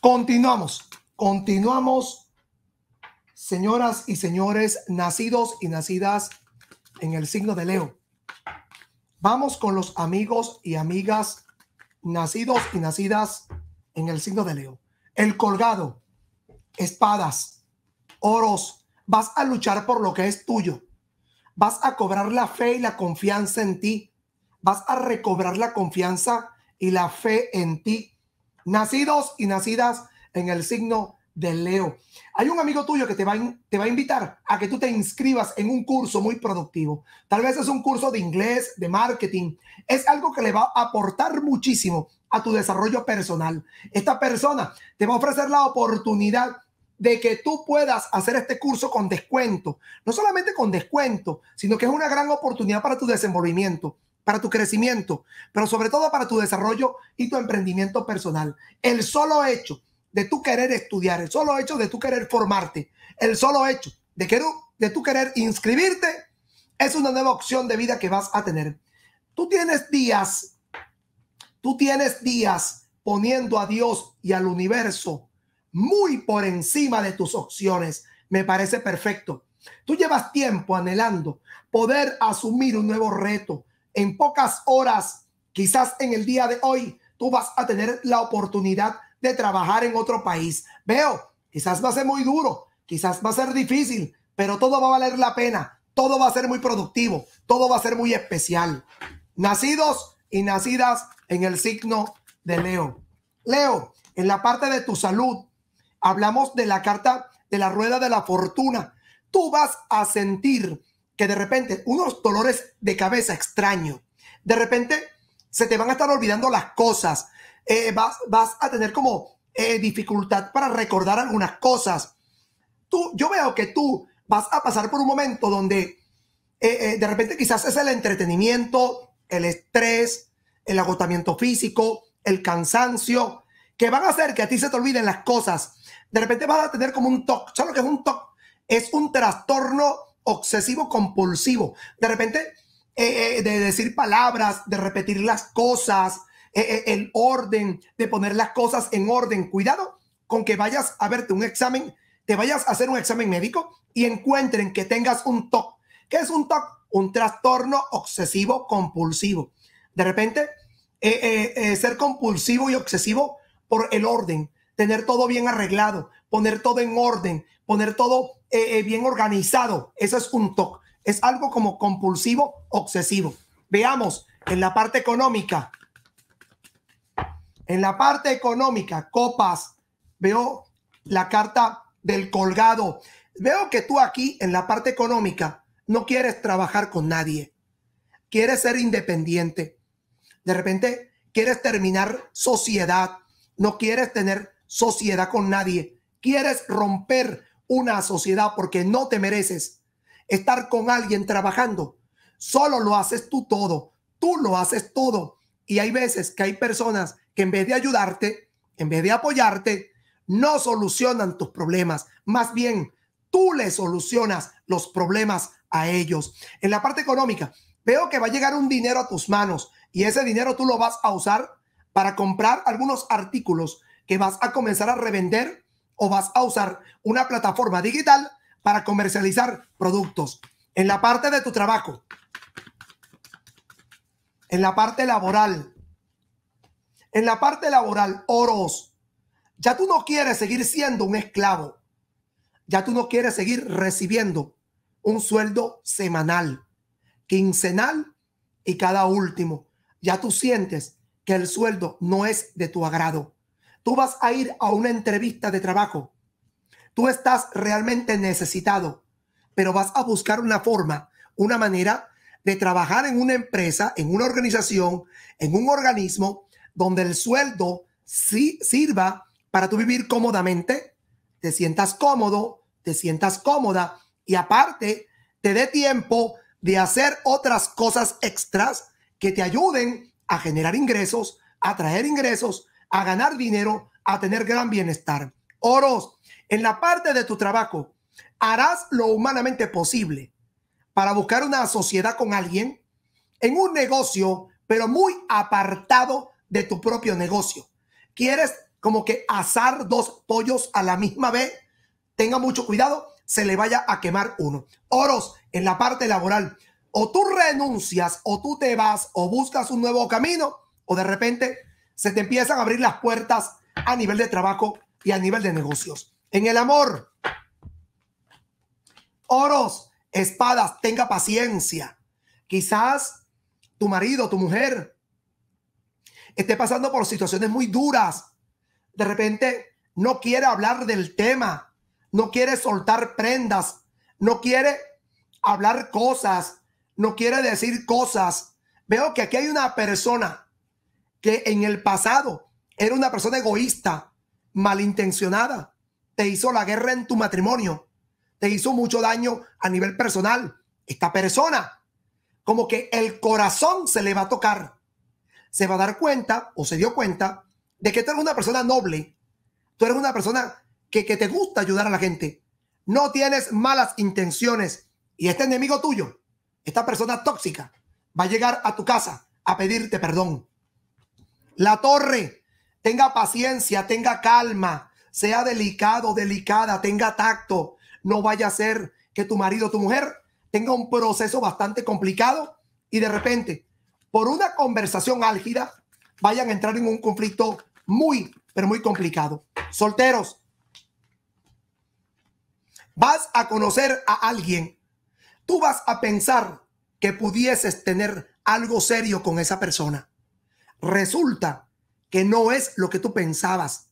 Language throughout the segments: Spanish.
Continuamos, continuamos, señoras y señores, nacidos y nacidas en el signo de Leo. Vamos con los amigos y amigas nacidos y nacidas en el signo de Leo. El colgado, espadas, oros, vas a luchar por lo que es tuyo. Vas a cobrar la fe y la confianza en ti. Vas a recobrar la confianza y la fe en ti nacidos y nacidas en el signo de Leo. Hay un amigo tuyo que te va, a, te va a invitar a que tú te inscribas en un curso muy productivo. Tal vez es un curso de inglés, de marketing. Es algo que le va a aportar muchísimo a tu desarrollo personal. Esta persona te va a ofrecer la oportunidad de que tú puedas hacer este curso con descuento. No solamente con descuento, sino que es una gran oportunidad para tu desenvolvimiento para tu crecimiento, pero sobre todo para tu desarrollo y tu emprendimiento personal. El solo hecho de tu querer estudiar, el solo hecho de tu querer formarte, el solo hecho de, que, de tu querer inscribirte, es una nueva opción de vida que vas a tener. Tú tienes días, tú tienes días poniendo a Dios y al universo muy por encima de tus opciones. Me parece perfecto. Tú llevas tiempo anhelando poder asumir un nuevo reto, en pocas horas, quizás en el día de hoy, tú vas a tener la oportunidad de trabajar en otro país. Veo, quizás va a ser muy duro, quizás va a ser difícil, pero todo va a valer la pena, todo va a ser muy productivo, todo va a ser muy especial. Nacidos y nacidas en el signo de Leo. Leo, en la parte de tu salud, hablamos de la carta de la rueda de la fortuna. Tú vas a sentir que de repente unos dolores de cabeza extraños, de repente se te van a estar olvidando las cosas, eh, vas, vas, a tener como eh, dificultad para recordar algunas cosas. Tú, yo veo que tú vas a pasar por un momento donde eh, de repente quizás es el entretenimiento, el estrés, el agotamiento físico, el cansancio, que van a hacer que a ti se te olviden las cosas. De repente vas a tener como un TOC. ¿Sabes lo que es un TOC? Es un trastorno obsesivo compulsivo. De repente, eh, eh, de decir palabras, de repetir las cosas, eh, el orden, de poner las cosas en orden. Cuidado con que vayas a verte un examen, te vayas a hacer un examen médico y encuentren que tengas un TOC. ¿Qué es un TOC? Un trastorno obsesivo compulsivo. De repente, ser compulsivo y obsesivo por el orden, tener todo bien arreglado, poner todo en orden, poner todo eh, eh, bien organizado. Eso es un TOC. Es algo como compulsivo, obsesivo. Veamos en la parte económica. En la parte económica, copas, veo la carta del colgado. Veo que tú aquí en la parte económica no quieres trabajar con nadie. Quieres ser independiente. De repente quieres terminar sociedad. No quieres tener sociedad con nadie quieres romper una sociedad porque no te mereces estar con alguien trabajando, solo lo haces tú todo, tú lo haces todo. Y hay veces que hay personas que en vez de ayudarte, en vez de apoyarte, no solucionan tus problemas, más bien tú le solucionas los problemas a ellos. En la parte económica, veo que va a llegar un dinero a tus manos y ese dinero tú lo vas a usar para comprar algunos artículos que vas a comenzar a revender o vas a usar una plataforma digital para comercializar productos. En la parte de tu trabajo, en la parte laboral, en la parte laboral, oros, ya tú no quieres seguir siendo un esclavo, ya tú no quieres seguir recibiendo un sueldo semanal, quincenal y cada último. Ya tú sientes que el sueldo no es de tu agrado. Tú vas a ir a una entrevista de trabajo. Tú estás realmente necesitado, pero vas a buscar una forma, una manera de trabajar en una empresa, en una organización, en un organismo donde el sueldo sí sirva para tú vivir cómodamente, te sientas cómodo, te sientas cómoda y aparte te dé tiempo de hacer otras cosas extras que te ayuden a generar ingresos, a traer ingresos a ganar dinero, a tener gran bienestar. Oros, en la parte de tu trabajo, harás lo humanamente posible para buscar una sociedad con alguien en un negocio, pero muy apartado de tu propio negocio. Quieres como que asar dos pollos a la misma vez. Tenga mucho cuidado, se le vaya a quemar uno. Oros, en la parte laboral, o tú renuncias, o tú te vas, o buscas un nuevo camino, o de repente se te empiezan a abrir las puertas a nivel de trabajo y a nivel de negocios. En el amor, oros, espadas, tenga paciencia. Quizás tu marido, tu mujer, esté pasando por situaciones muy duras. De repente no quiere hablar del tema, no quiere soltar prendas, no quiere hablar cosas, no quiere decir cosas. Veo que aquí hay una persona que en el pasado era una persona egoísta, malintencionada, te hizo la guerra en tu matrimonio, te hizo mucho daño a nivel personal. Esta persona, como que el corazón se le va a tocar, se va a dar cuenta o se dio cuenta de que tú eres una persona noble, tú eres una persona que, que te gusta ayudar a la gente, no tienes malas intenciones y este enemigo tuyo, esta persona tóxica, va a llegar a tu casa a pedirte perdón la torre, tenga paciencia, tenga calma, sea delicado, delicada, tenga tacto. No vaya a ser que tu marido o tu mujer tenga un proceso bastante complicado y de repente, por una conversación álgida, vayan a entrar en un conflicto muy, pero muy complicado. Solteros, vas a conocer a alguien. Tú vas a pensar que pudieses tener algo serio con esa persona resulta que no es lo que tú pensabas,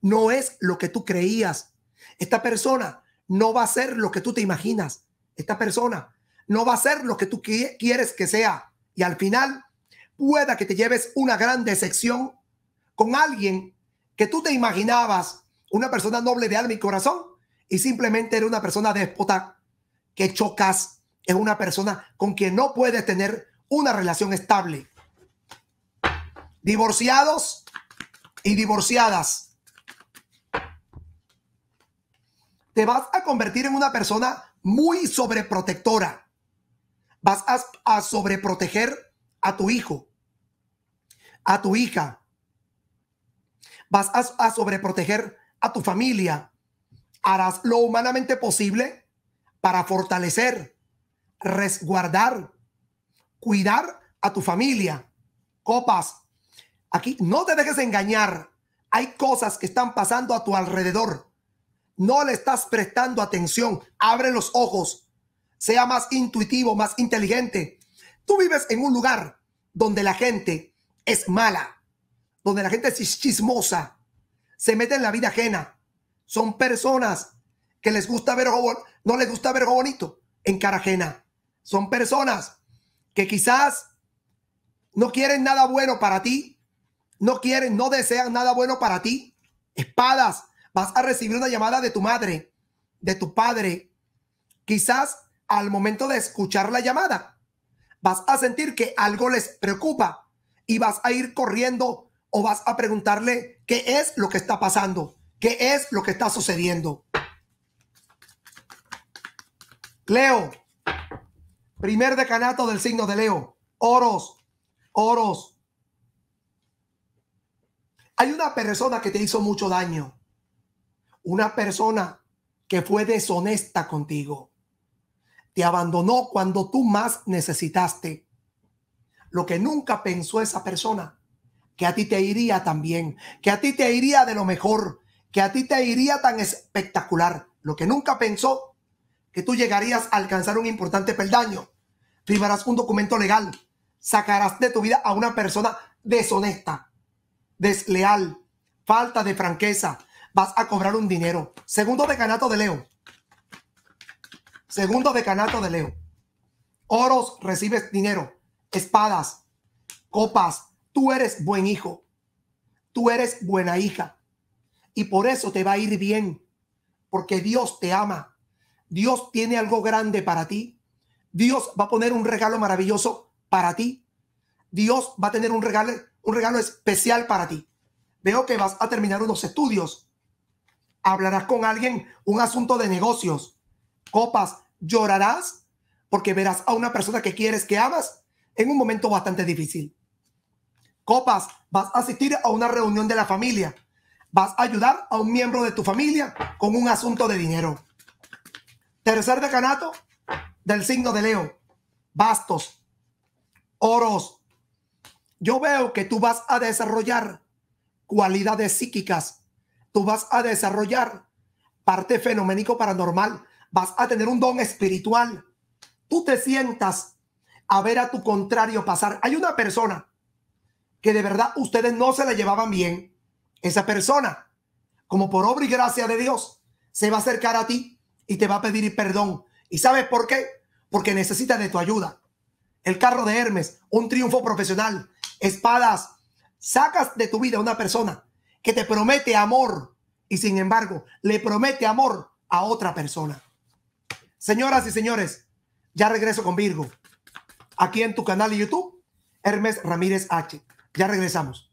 no es lo que tú creías. Esta persona no va a ser lo que tú te imaginas. Esta persona no va a ser lo que tú quieres que sea. Y al final pueda que te lleves una gran decepción con alguien que tú te imaginabas una persona noble de alma y corazón y simplemente era una persona déspota que chocas, es una persona con quien no puedes tener una relación estable divorciados y divorciadas. Te vas a convertir en una persona muy sobreprotectora. Vas a, sobreproteger a tu hijo, a tu hija. Vas a, a sobreproteger a tu familia. Harás lo humanamente posible para fortalecer, resguardar, cuidar a tu familia. Copas, Aquí no te dejes engañar. Hay cosas que están pasando a tu alrededor. No le estás prestando atención. Abre los ojos. Sea más intuitivo, más inteligente. Tú vives en un lugar donde la gente es mala, donde la gente es chismosa, se mete en la vida ajena. Son personas que les gusta ver no les gusta ver bonito en cara ajena. Son personas que quizás no quieren nada bueno para ti, no quieren, no desean nada bueno para ti. Espadas, vas a recibir una llamada de tu madre, de tu padre. Quizás al momento de escuchar la llamada, vas a sentir que algo les preocupa y vas a ir corriendo o vas a preguntarle qué es lo que está pasando, qué es lo que está sucediendo. Leo, primer decanato del signo de Leo, oros, oros, hay una persona que te hizo mucho daño. Una persona que fue deshonesta contigo. Te abandonó cuando tú más necesitaste. Lo que nunca pensó esa persona, que a ti te iría tan bien, que a ti te iría de lo mejor, que a ti te iría tan espectacular. Lo que nunca pensó, que tú llegarías a alcanzar un importante peldaño. Firmarás un documento legal. Sacarás de tu vida a una persona deshonesta desleal, falta de franqueza, vas a cobrar un dinero. Segundo decanato de Leo. Segundo decanato de Leo. Oros, recibes dinero. Espadas, copas. Tú eres buen hijo. Tú eres buena hija. Y por eso te va a ir bien. Porque Dios te ama. Dios tiene algo grande para ti. Dios va a poner un regalo maravilloso para ti. Dios va a tener un regalo, un regalo especial para ti. Veo que vas a terminar unos estudios. Hablarás con alguien un asunto de negocios. Copas, llorarás porque verás a una persona que quieres, que hagas en un momento bastante difícil. Copas, vas a asistir a una reunión de la familia. Vas a ayudar a un miembro de tu familia con un asunto de dinero. Tercer decanato del signo de Leo. Bastos, oros, yo veo que tú vas a desarrollar cualidades psíquicas, tú vas a desarrollar parte fenoménico paranormal, vas a tener un don espiritual. Tú te sientas a ver a tu contrario pasar. Hay una persona que de verdad ustedes no se la llevaban bien. Esa persona, como por obra y gracia de Dios, se va a acercar a ti y te va a pedir perdón. ¿Y sabes por qué? Porque necesita de tu ayuda. El carro de Hermes, un triunfo profesional, espadas. Sacas de tu vida a una persona que te promete amor y sin embargo le promete amor a otra persona. Señoras y señores, ya regreso con Virgo, aquí en tu canal de YouTube, Hermes Ramírez H. Ya regresamos.